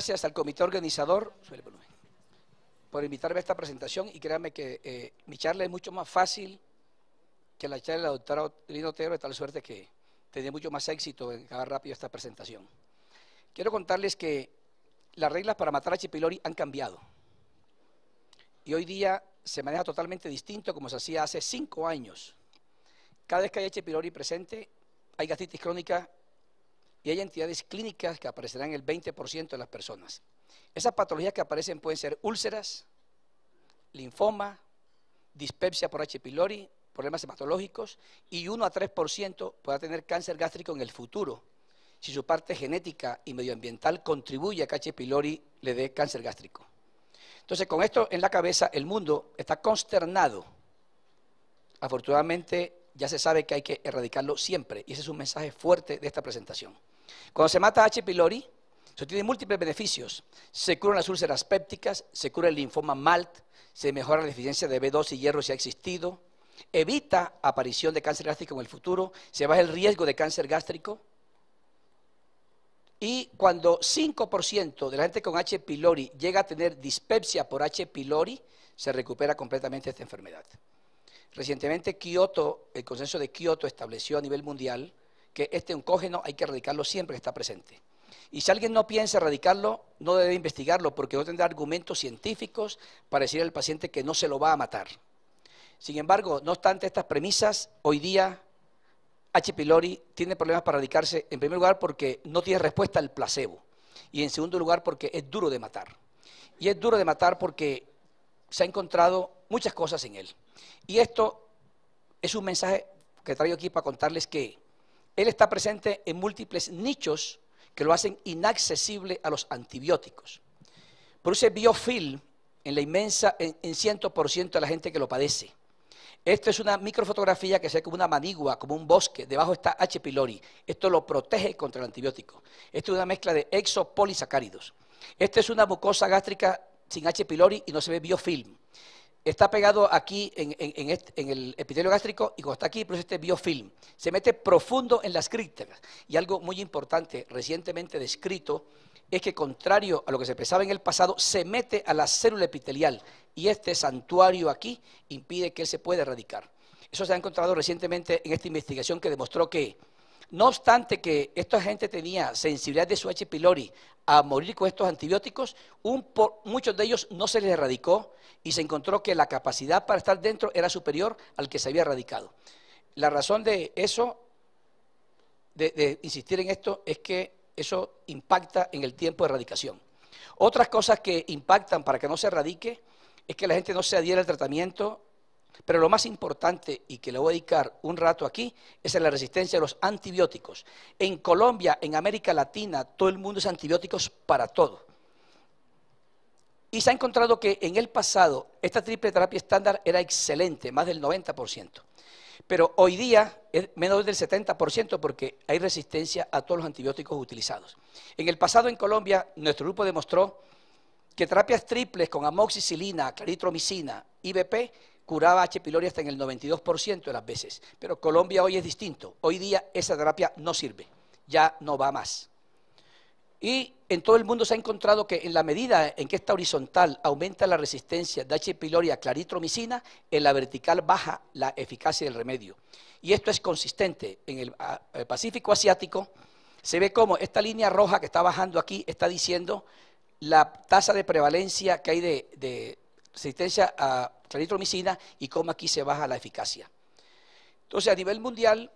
gracias al comité organizador por invitarme a esta presentación y créanme que eh, mi charla es mucho más fácil que la charla de la doctora Lina Otero, de tal suerte que tenía mucho más éxito en acabar rápido esta presentación. Quiero contarles que las reglas para matar a H. pylori han cambiado y hoy día se maneja totalmente distinto como se hacía hace cinco años. Cada vez que hay H. pylori presente, hay gastritis crónica y hay entidades clínicas que aparecerán en el 20% de las personas. Esas patologías que aparecen pueden ser úlceras, linfoma, dispepsia por H. pylori, problemas hematológicos y 1 a 3% pueda tener cáncer gástrico en el futuro si su parte genética y medioambiental contribuye a que H. pylori le dé cáncer gástrico. Entonces, con esto en la cabeza, el mundo está consternado. Afortunadamente, ya se sabe que hay que erradicarlo siempre y ese es un mensaje fuerte de esta presentación. Cuando se mata H. pylori, se tiene múltiples beneficios. Se curan las úlceras pépticas, se cura el linfoma MALT, se mejora la deficiencia de B2 y hierro si ha existido, evita aparición de cáncer gástrico en el futuro, se baja el riesgo de cáncer gástrico. Y cuando 5% de la gente con H. pylori llega a tener dispepsia por H. pylori, se recupera completamente esta enfermedad. Recientemente, Kioto, el consenso de Kioto estableció a nivel mundial que este oncógeno hay que erradicarlo siempre que está presente. Y si alguien no piensa erradicarlo, no debe investigarlo porque no tendrá argumentos científicos para decir al paciente que no se lo va a matar. Sin embargo, no obstante estas premisas, hoy día H. pylori tiene problemas para erradicarse, en primer lugar porque no tiene respuesta al placebo y en segundo lugar porque es duro de matar. Y es duro de matar porque se ha encontrado muchas cosas en él. Y esto es un mensaje que traigo aquí para contarles que él está presente en múltiples nichos que lo hacen inaccesible a los antibióticos. Produce biofilm en la inmensa, en, 100% de la gente que lo padece. Esto es una microfotografía que se ve como una manigua, como un bosque. Debajo está H. pylori. Esto lo protege contra el antibiótico. Esto es una mezcla de exopolisacáridos. Esta es una mucosa gástrica sin H. pylori y no se ve biofilm está pegado aquí en, el epitelio gástrico y como está aquí produce este biofilm. Se mete profundo en las crípteras. Y algo muy importante, recientemente descrito, es que contrario a lo que se pensaba en el pasado, se mete a la célula epitelial y este santuario aquí impide que él se pueda erradicar. Eso se ha encontrado recientemente en esta investigación que demostró que no obstante que esta gente tenía sensibilidad de su H. pylori a morir con estos antibióticos, un muchos de ellos no se les erradicó y se encontró que la capacidad para estar dentro era superior al que se había erradicado. La razón de eso, de, de insistir en esto, es que eso impacta en el tiempo de erradicación. Otras cosas que impactan para que no se erradique es que la gente no se adhiera al tratamiento pero lo más importante y que le voy a dedicar un rato aquí es en la resistencia a los antibióticos. En Colombia, en América Latina, todo el mundo es antibióticos para todo. Y se ha encontrado que en el pasado esta triple terapia estándar era excelente, más del 90%. Pero hoy día es menos del 70% porque hay resistencia a todos los antibióticos utilizados. En el pasado en Colombia, nuestro grupo demostró que terapias triples con amoxicilina, claritromicina, IBP curaba H. pylori hasta en el 92% de las veces. Pero Colombia hoy es distinto. Hoy día esa terapia no sirve, ya no va más. Y en todo el mundo se ha encontrado que en la medida en que esta horizontal aumenta la resistencia de H. pylori a claritromicina, en la vertical baja la eficacia del remedio. Y esto es consistente. En el, Pacífico Asiático se ve como esta línea roja que está bajando aquí está diciendo la tasa de prevalencia que hay de, de resistencia a claritromicina y cómo aquí se baja la eficacia. Entonces, a nivel mundial,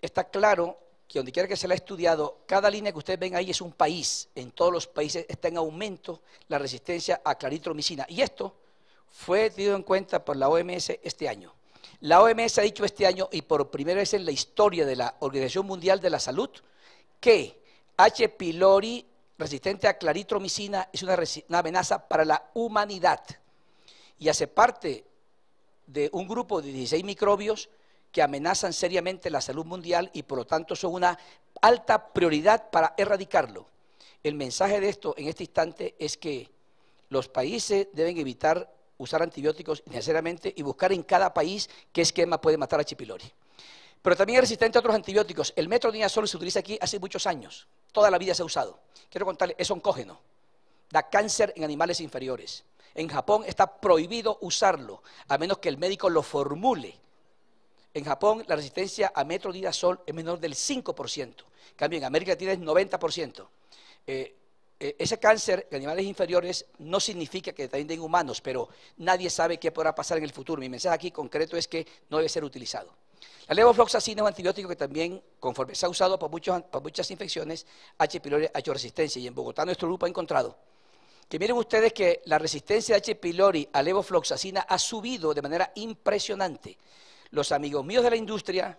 está claro que donde quiera que se la ha estudiado, cada línea que ustedes ven ahí es un país. En todos los países está en aumento la resistencia a claritromicina. Y esto fue tenido en cuenta por la OMS este año. La OMS ha dicho este año, y por primera vez en la historia de la Organización Mundial de la Salud, que H. pylori resistente a claritromicina es una amenaza para la humanidad y hace parte de un grupo de 16 microbios que amenazan seriamente la salud mundial y por lo tanto son una alta prioridad para erradicarlo. El mensaje de esto en este instante es que los países deben evitar usar antibióticos necesariamente y buscar en cada país qué esquema puede matar a Chipilori. Pero también es resistente a otros antibióticos. El metronidazol se utiliza aquí hace muchos años. Toda la vida se ha usado. Quiero contarles, es oncógeno. Da cáncer en animales inferiores. En Japón está prohibido usarlo, a menos que el médico lo formule. En Japón la resistencia a metronidazol es menor del 5%. En en América Latina es 90%. Eh, eh, ese cáncer en animales inferiores no significa que también en humanos, pero nadie sabe qué podrá pasar en el futuro. Mi mensaje aquí concreto es que no debe ser utilizado. La levofloxacina es un antibiótico que también, conforme se ha usado para, para muchas infecciones, H. pylori ha hecho resistencia y en Bogotá nuestro grupo ha encontrado que miren ustedes que la resistencia de H. pylori a levofloxacina ha subido de manera impresionante. Los amigos míos de la industria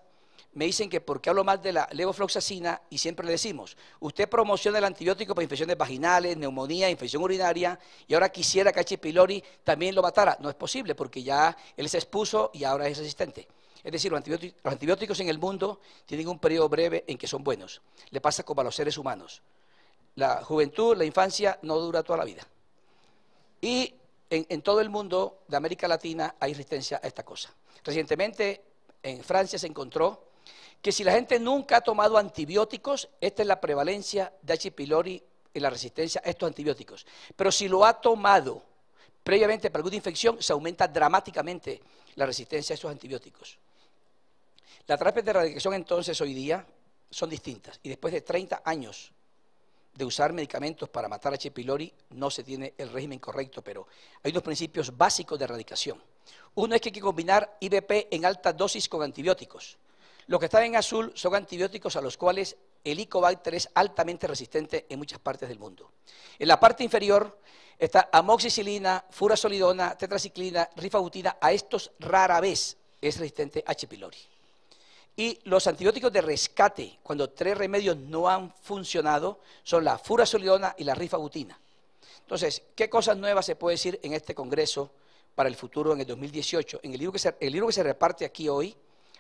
me dicen que porque hablo mal de la levofloxacina y siempre le decimos, usted promociona el antibiótico para infecciones vaginales, neumonía, infección urinaria y ahora quisiera que H. pylori también lo matara. No es posible porque ya él se expuso y ahora es resistente. Es decir, los antibióticos en el mundo tienen un periodo breve en que son buenos. Le pasa como a los seres humanos la juventud, la infancia no dura toda la vida. Y en, todo el mundo de América Latina hay resistencia a esta cosa. Recientemente en Francia se encontró que si la gente nunca ha tomado antibióticos, esta es la prevalencia de H. pylori en la resistencia a estos antibióticos. Pero si lo ha tomado previamente para alguna infección, se aumenta dramáticamente la resistencia a estos antibióticos. Las terapias de erradicación entonces hoy día son distintas y después de 30 años de usar medicamentos para matar a H. pylori, no se tiene el régimen correcto, pero hay unos principios básicos de erradicación. Uno es que hay que combinar IBP en alta dosis con antibióticos. Lo que están en azul son antibióticos a los cuales el Icobacter es altamente resistente en muchas partes del mundo. En la parte inferior está amoxicilina, furasolidona, tetraciclina, rifabutina. A estos rara vez es resistente H. pylori. Y los antibióticos de rescate, cuando tres remedios no han funcionado, son la furasolidona y la rifabutina. Entonces, ¿qué cosas nuevas se puede decir en este Congreso para el futuro en el 2018? En el libro que se, el libro que se reparte aquí hoy,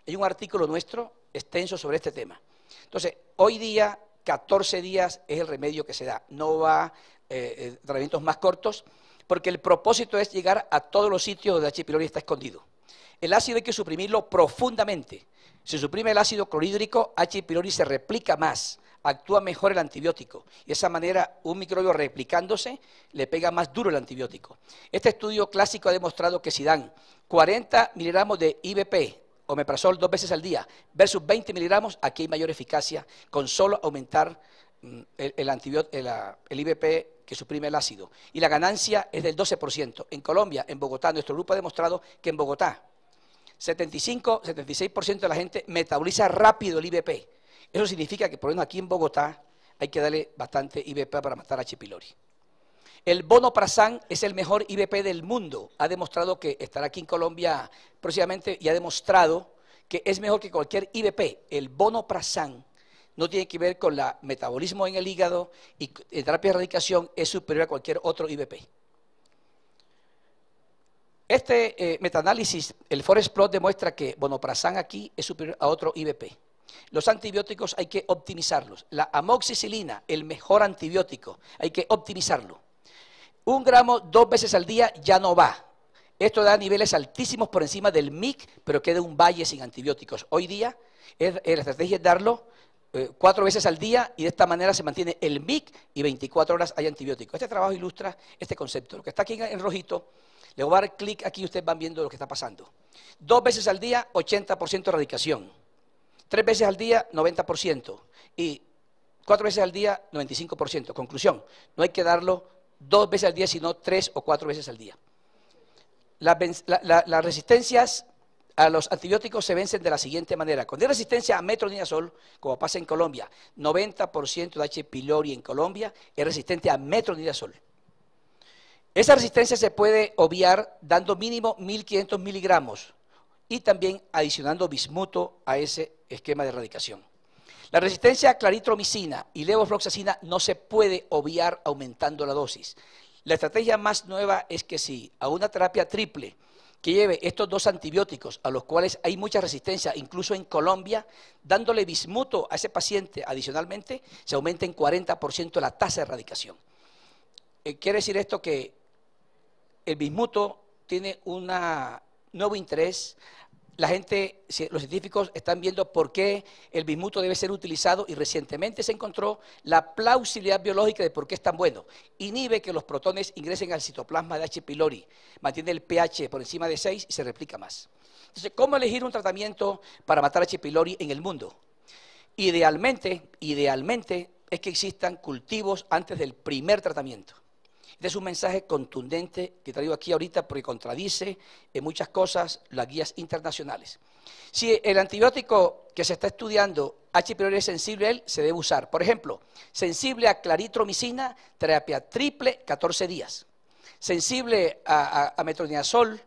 hay un artículo nuestro extenso sobre este tema. Entonces, hoy día, 14 días es el remedio que se da. No va eh, eh, tratamientos más cortos, porque el propósito es llegar a todos los sitios donde la H. está escondido. El ácido hay que suprimirlo profundamente. Se suprime el ácido clorhídrico, H. pylori se replica más, actúa mejor el antibiótico. Y de esa manera, un microbio replicándose le pega más duro el antibiótico. Este estudio clásico ha demostrado que si dan 40 miligramos de IBP, omeprazol dos veces al día, versus 20 miligramos, aquí hay mayor eficacia con solo aumentar mm, el, el, el IBP que suprime el ácido. Y la ganancia es del 12%. En Colombia, en Bogotá, nuestro grupo ha demostrado que en Bogotá 75, 76% de la gente metaboliza rápido el IBP. Eso significa que, por lo aquí en Bogotá, hay que darle bastante IBP para matar a Chipilori. El bono es el mejor IBP del mundo. Ha demostrado que estará aquí en Colombia próximamente y ha demostrado que es mejor que cualquier IBP. El bono no tiene que ver con el metabolismo en el hígado y en eh, terapia de erradicación es superior a cualquier otro IBP. Este eh, metaanálisis, el Forest Plot, demuestra que bonoprazán aquí es superior a otro IBP. Los antibióticos hay que optimizarlos. La amoxicilina, el mejor antibiótico, hay que optimizarlo. Un gramo dos veces al día ya no va. Esto da niveles altísimos por encima del MIC, pero queda un valle sin antibióticos. Hoy día la estrategia es darlo eh, cuatro veces al día y de esta manera se mantiene el MIC y 24 horas hay antibióticos. Este trabajo ilustra este concepto. Lo que está aquí en rojito le voy a dar clic aquí y ustedes van viendo lo que está pasando. Dos veces al día, 80% erradicación. Tres veces al día, 90%. Y cuatro veces al día, 95%. Conclusión, no hay que darlo dos veces al día, sino tres o cuatro veces al día. las resistencias a los antibióticos se vencen de la siguiente manera. Cuando hay resistencia a metronidazol, como pasa en Colombia, 90% de H. pylori en Colombia es resistente a metronidazol. Esa resistencia se puede obviar dando mínimo 1500 miligramos y también adicionando bismuto a ese esquema de erradicación. La resistencia a claritromicina y levofloxacina no se puede obviar aumentando la dosis. La estrategia más nueva es que si a una terapia triple que lleve estos dos antibióticos, a los cuales hay mucha resistencia, incluso en Colombia, dándole bismuto a ese paciente adicionalmente, se aumenta en 40% la tasa de erradicación. Eh, quiere decir esto que el bismuto tiene un nuevo interés. La gente, los científicos están viendo por qué el bismuto debe ser utilizado y recientemente se encontró la plausibilidad biológica de por qué es tan bueno. Inhibe que los protones ingresen al citoplasma de H. pylori, mantiene el pH por encima de 6 y se replica más. Entonces, ¿cómo elegir un tratamiento para matar H. pylori en el mundo? Idealmente, idealmente es que existan cultivos antes del primer tratamiento es un mensaje contundente que traigo aquí ahorita porque contradice en muchas cosas las guías internacionales. Si el antibiótico que se está estudiando H. pylori es sensible a él, se debe usar. Por ejemplo, sensible a claritromicina, terapia triple, 14 días. Sensible a, a metronidazol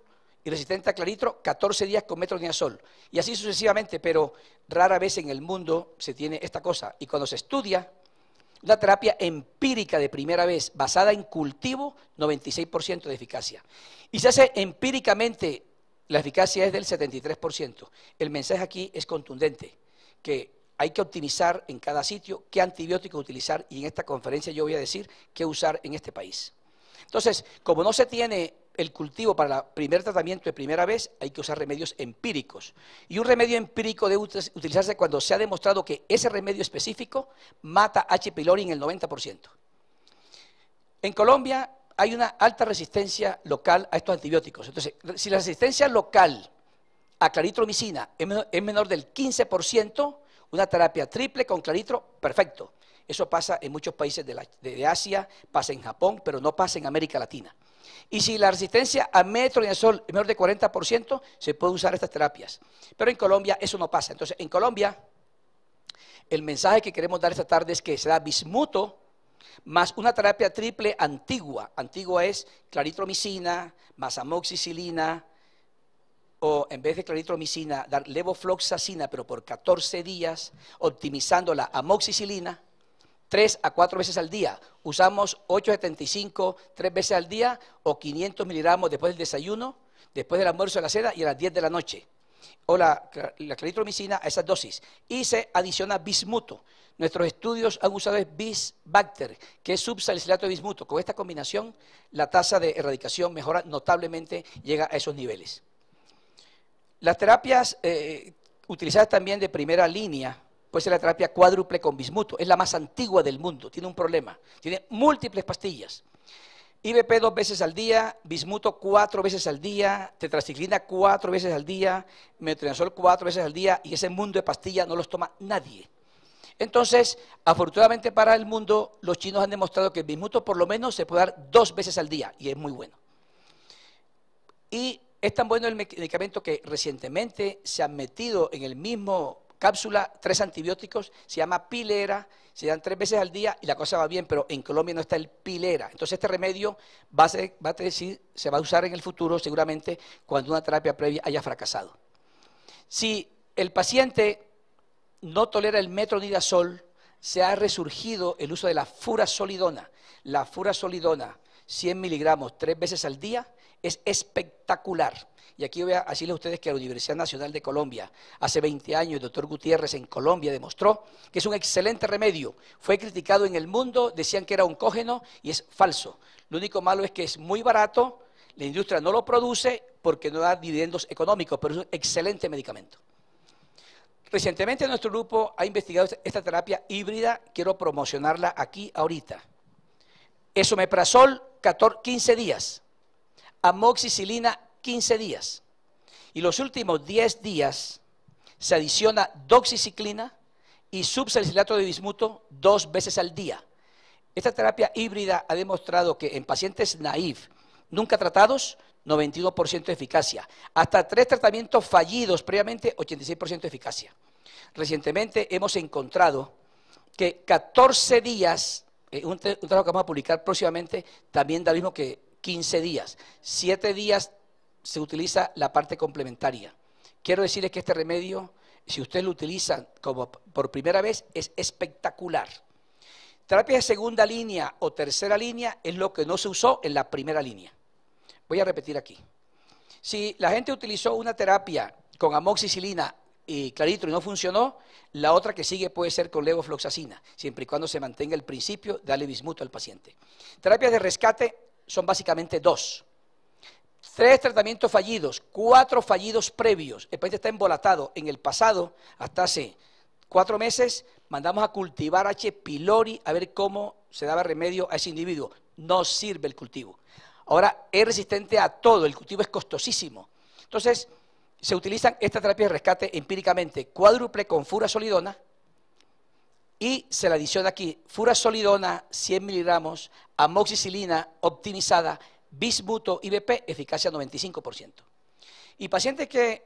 y resistente a claritro, 14 días con metronidazol. Y así sucesivamente, pero rara vez en el mundo se tiene esta cosa. Y cuando se estudia, una terapia empírica de primera vez, basada en cultivo, 96% de eficacia. Y se hace empíricamente, la eficacia es del 73%. El mensaje aquí es contundente, que hay que optimizar en cada sitio qué antibiótico utilizar y en esta conferencia yo voy a decir qué usar en este país. Entonces, como no se tiene el cultivo para el primer tratamiento de primera vez, hay que usar remedios empíricos. Y un remedio empírico debe utilizarse cuando se ha demostrado que ese remedio específico mata H. pylori en el 90%. En Colombia hay una alta resistencia local a estos antibióticos. Entonces, si la resistencia local a claritromicina es menor del 15%, una terapia triple con claritro, perfecto. Eso pasa en muchos países de, de Asia, pasa en Japón, pero no pasa en América Latina. Y si la resistencia a sol es menor de 40%, se puede usar estas terapias. Pero en Colombia eso no pasa. Entonces, en Colombia, el mensaje que queremos dar esta tarde es que se bismuto más una terapia triple antigua. Antigua es claritromicina, más amoxicilina, o en vez de claritromicina, dar levofloxacina, pero por 14 días, optimizando la amoxicilina tres a cuatro veces al día. Usamos 875 tres veces al día o 500 miligramos después del desayuno, después del almuerzo de la cena y a las 10 de la noche. O la, la a esas dosis. Y se adiciona bismuto. Nuestros estudios han usado bisbacter, que es subsalicilato de bismuto. Con esta combinación, la tasa de erradicación mejora notablemente, llega a esos niveles. Las terapias eh, utilizadas también de primera línea puede ser la terapia cuádruple con bismuto. Es la más antigua del mundo, tiene un problema. Tiene múltiples pastillas. IBP dos veces al día, bismuto cuatro veces al día, tetraciclina cuatro veces al día, metronazol cuatro veces al día, y ese mundo de pastillas no los toma nadie. Entonces, afortunadamente para el mundo, los chinos han demostrado que el bismuto por lo menos se puede dar dos veces al día, y es muy bueno. Y es tan bueno el medicamento que recientemente se han metido en el mismo cápsula, tres antibióticos, se llama pilera, se dan tres veces al día y la cosa va bien, pero en Colombia no está el pilera. Entonces este remedio se va a usar en el futuro seguramente cuando una terapia previa haya fracasado. Si el paciente no tolera el metronidazol, se ha resurgido el uso de la furasolidona. La furasolidona, 100 miligramos tres veces al día, es espectacular. Y aquí voy a decirles a ustedes que la Universidad Nacional de Colombia, hace 20 años, el doctor Gutiérrez en Colombia demostró que es un excelente remedio. Fue criticado en el mundo, decían que era oncógeno y es falso. Lo único malo es que es muy barato, la industria no lo produce porque no da dividendos económicos, pero es un excelente medicamento. Recientemente nuestro grupo ha investigado esta terapia híbrida, quiero promocionarla aquí ahorita. Esomeprazol, 14, 15 días amoxicilina 15 días. Y los últimos 10 días se adiciona doxiciclina y subsalicilato de bismuto dos veces al día. Esta terapia híbrida ha demostrado que en pacientes naif, nunca tratados, 92% de eficacia. Hasta tres tratamientos fallidos previamente, 86% de eficacia. Recientemente hemos encontrado que 14 días, eh, un, un, trabajo que vamos a publicar próximamente, también da lo mismo que 15 días. Siete días se utiliza la parte complementaria. Quiero decirles que este remedio, si ustedes lo utilizan como por primera vez, es espectacular. Terapia de segunda línea o tercera línea es lo que no se usó en la primera línea. Voy a repetir aquí. Si la gente utilizó una terapia con amoxicilina y claritro y no funcionó, la otra que sigue puede ser con levofloxacina, siempre y cuando se mantenga el principio dale bismuto al paciente. Terapia de rescate son básicamente dos. Tres tratamientos fallidos, cuatro fallidos previos. El paciente está embolatado. En el pasado, hasta hace cuatro meses, mandamos a cultivar H. pylori a ver cómo se daba remedio a ese individuo. No sirve el cultivo. Ahora es resistente a todo, el cultivo es costosísimo. Entonces, se utilizan estas terapias de rescate empíricamente, cuádruple con fura solidona, y se le adiciona aquí furasolidona 100 miligramos, amoxicilina optimizada, bismuto IBP, eficacia 95%. Y pacientes que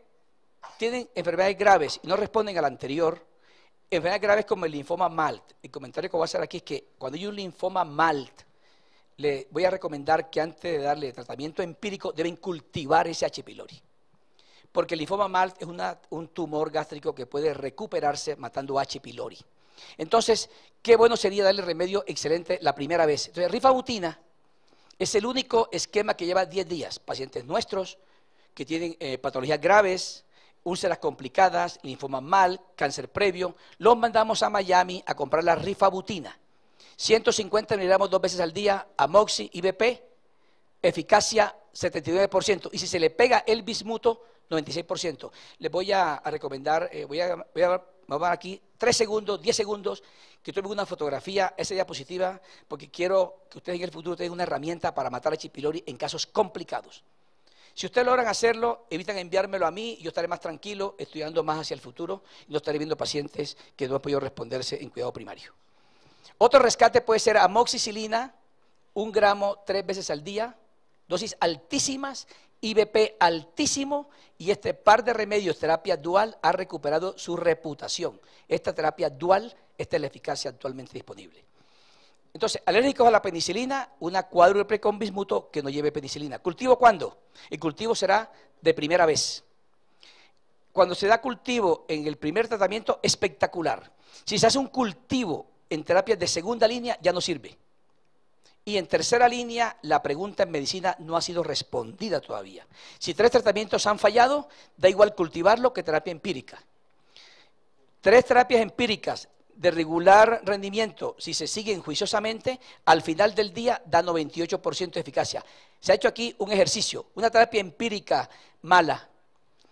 tienen enfermedades graves y no responden a la anterior, enfermedades graves como el linfoma MALT. El comentario que voy a hacer aquí es que cuando hay un linfoma MALT, le voy a recomendar que antes de darle tratamiento empírico deben cultivar ese H. pylori. Porque el linfoma MALT es una, un tumor gástrico que puede recuperarse matando H. pylori. Entonces, qué bueno sería darle remedio excelente la primera vez. Entonces, rifabutina es el único esquema que lleva 10 días. Pacientes nuestros que tienen eh, patologías graves, úlceras complicadas, linfoma mal, cáncer previo, los mandamos a Miami a comprar la rifabutina. 150 miligramos dos veces al día, amoxi, IBP, eficacia 79%. Y si se le pega el bismuto, 96%. Les voy a, recomendar, eh, voy, a, voy a vamos a aquí tres segundos, diez segundos, que tome una fotografía, esa diapositiva, porque quiero que ustedes en el futuro tengan una herramienta para matar a Chipilori en casos complicados. Si ustedes logran hacerlo, evitan enviármelo a mí, y yo estaré más tranquilo, estudiando más hacia el futuro, y no estaré viendo pacientes que no han podido responderse en cuidado primario. Otro rescate puede ser amoxicilina, un gramo tres veces al día, dosis altísimas IBP altísimo y este par de remedios, terapia dual, ha recuperado su reputación. Esta terapia dual, esta es la eficacia actualmente disponible. Entonces, alérgicos a la penicilina, una cuádruple con bismuto que no lleve penicilina. ¿Cultivo cuándo? El cultivo será de primera vez. Cuando se da cultivo en el primer tratamiento, espectacular. Si se hace un cultivo en terapias de segunda línea, ya no sirve. Y en tercera línea, la pregunta en medicina no ha sido respondida todavía. Si tres tratamientos han fallado, da igual cultivarlo que terapia empírica. Tres terapias empíricas de regular rendimiento, si se siguen juiciosamente, al final del día da 98% de eficacia. Se ha hecho aquí un ejercicio, una terapia empírica mala.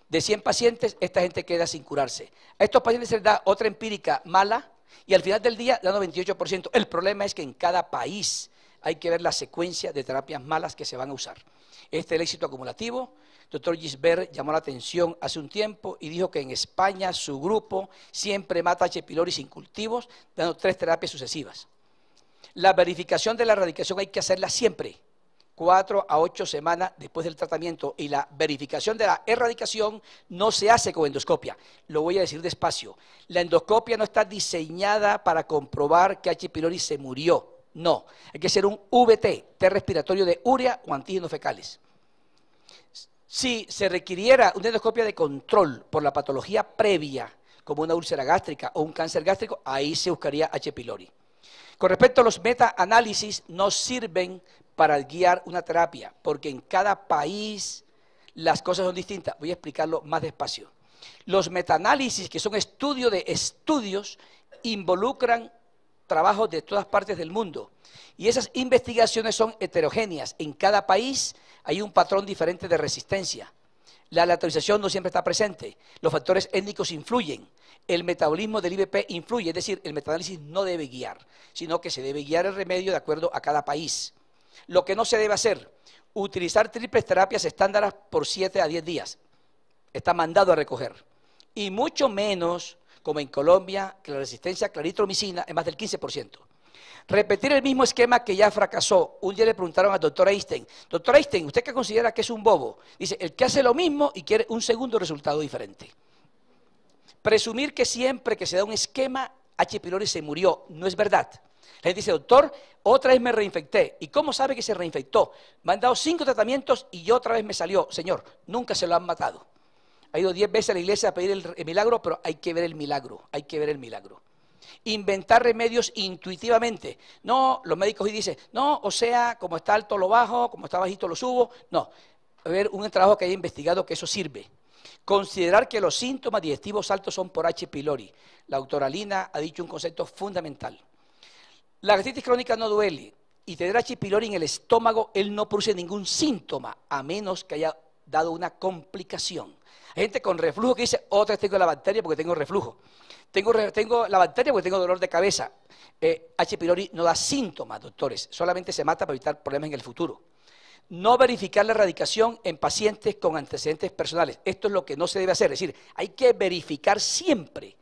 De 100 pacientes, esta gente queda sin curarse. A estos pacientes se les da otra empírica mala y al final del día da 98%. El problema es que en cada país hay que ver la secuencia de terapias malas que se van a usar. Este es el éxito acumulativo. El doctor Gisbert llamó la atención hace un tiempo y dijo que en España su grupo siempre mata H. pylori sin cultivos, dando tres terapias sucesivas. La verificación de la erradicación hay que hacerla siempre, cuatro a ocho semanas después del tratamiento. Y la verificación de la erradicación no se hace con endoscopia. Lo voy a decir despacio. La endoscopia no está diseñada para comprobar que H. pylori se murió no, hay que ser un VT, T respiratorio de urea o antígenos fecales. Si se requiriera una endoscopia de control por la patología previa, como una úlcera gástrica o un cáncer gástrico, ahí se buscaría H. pylori. Con respecto a los metaanálisis, no sirven para guiar una terapia, porque en cada país las cosas son distintas. Voy a explicarlo más despacio. Los metaanálisis, que son estudio de estudios, involucran trabajos de todas partes del mundo. Y esas investigaciones son heterogéneas. En cada país hay un patrón diferente de resistencia. La lateralización no siempre está presente. Los factores étnicos influyen. El metabolismo del IBP influye. Es decir, el metanálisis no debe guiar, sino que se debe guiar el remedio de acuerdo a cada país. Lo que no se debe hacer, utilizar triples terapias estándaras por 7 a 10 días. Está mandado a recoger. Y mucho menos como en Colombia, que la resistencia a claritromicina es más del 15%. Repetir el mismo esquema que ya fracasó. Un día le preguntaron al doctor Einstein, doctor Einstein, ¿usted qué considera que es un bobo? Dice, el que hace lo mismo y quiere un segundo resultado diferente. Presumir que siempre que se da un esquema, H. pylori se murió, no es verdad. La gente dice, doctor, otra vez me reinfecté. ¿Y cómo sabe que se reinfectó? Me han dado cinco tratamientos y yo otra vez me salió. Señor, nunca se lo han matado. Ha ido diez veces a la iglesia a pedir el milagro, pero hay que ver el milagro, hay que ver el milagro. Inventar remedios intuitivamente. No, los médicos y dicen, no, o sea, como está alto lo bajo, como está bajito lo subo. No, ver un trabajo que haya investigado que eso sirve. Considerar que los síntomas digestivos altos son por H. pylori. La doctora Lina ha dicho un concepto fundamental. La gastritis crónica no duele y tener H. pylori en el estómago, él no produce ningún síntoma a menos que haya dado una complicación. Hay gente con reflujo que dice, oh, otra vez tengo la bacteria porque tengo reflujo. Tengo, la bacteria porque tengo dolor de cabeza. Eh, H. pylori no da síntomas, doctores. Solamente se mata para evitar problemas en el futuro. No verificar la erradicación en pacientes con antecedentes personales. Esto es lo que no se debe hacer. Es decir, hay que verificar siempre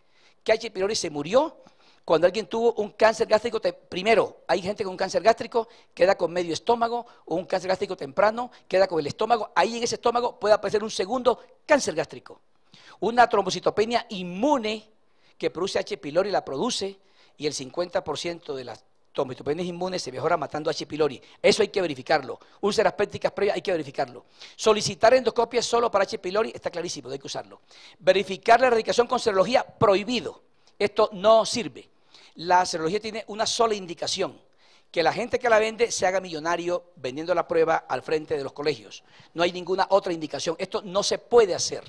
que H. pylori se murió cuando alguien tuvo un cáncer gástrico, primero, hay gente con cáncer gástrico, queda con medio estómago, o un cáncer gástrico temprano, queda con el estómago, ahí en ese estómago puede aparecer un segundo cáncer gástrico. Una trombocitopenia inmune que produce H. pylori la produce y el 50% de las trombocitopenias inmunes se mejora matando H. pylori. Eso hay que verificarlo. Úlceras pépticas previas hay que verificarlo. Solicitar endoscopias solo para H. pylori está clarísimo, hay que usarlo. Verificar la erradicación con serología prohibido. Esto no sirve. La serología tiene una sola indicación, que la gente que la vende se haga millonario vendiendo la prueba al frente de los colegios. No hay ninguna otra indicación. Esto no se puede hacer.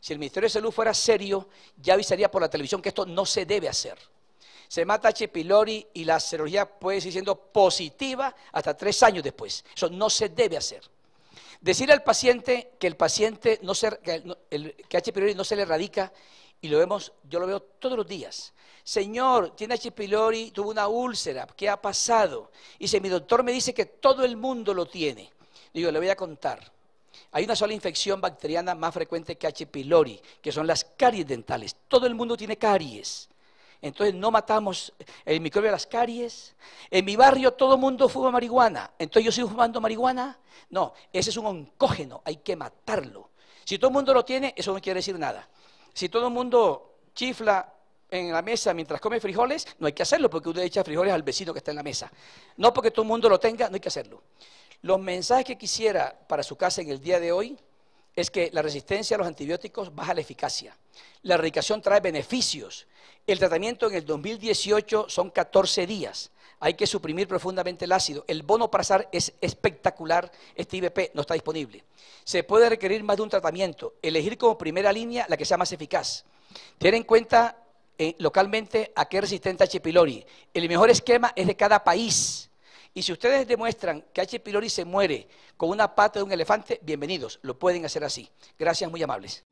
Si el Ministerio de Salud fuera serio, ya avisaría por la televisión que esto no se debe hacer. Se mata H. pylori y la serología puede seguir siendo positiva hasta tres años después. Eso no se debe hacer. Decir al paciente que el paciente no que H. pylori no se le erradica y lo vemos, yo lo veo todos los días. Señor, tiene H. pylori, tuvo una úlcera, ¿qué ha pasado? Y dice, mi doctor me dice que todo el mundo lo tiene. Digo, le voy a contar. Hay una sola infección bacteriana más frecuente que H. pylori, que son las caries dentales. Todo el mundo tiene caries. Entonces no matamos el microbio de las caries. En mi barrio todo el mundo fuma marihuana. Entonces yo sigo fumando marihuana. No, ese es un oncógeno, hay que matarlo. Si todo el mundo lo tiene, eso no quiere decir nada. Si todo el mundo chifla en la mesa mientras come frijoles, no hay que hacerlo porque usted echa frijoles al vecino que está en la mesa. No porque todo el mundo lo tenga, no hay que hacerlo. Los mensajes que quisiera para su casa en el día de hoy es que la resistencia a los antibióticos baja la eficacia. La erradicación trae beneficios. El tratamiento en el 2018 son 14 días. Hay que suprimir profundamente el ácido. El bono azar es espectacular. Este IBP no está disponible. Se puede requerir más de un tratamiento. Elegir como primera línea la que sea más eficaz. Tener en cuenta eh, localmente a qué resistente H. pylori. El mejor esquema es de cada país. Y si ustedes demuestran que H. pylori se muere con una pata de un elefante, bienvenidos, lo pueden hacer así. Gracias, muy amables.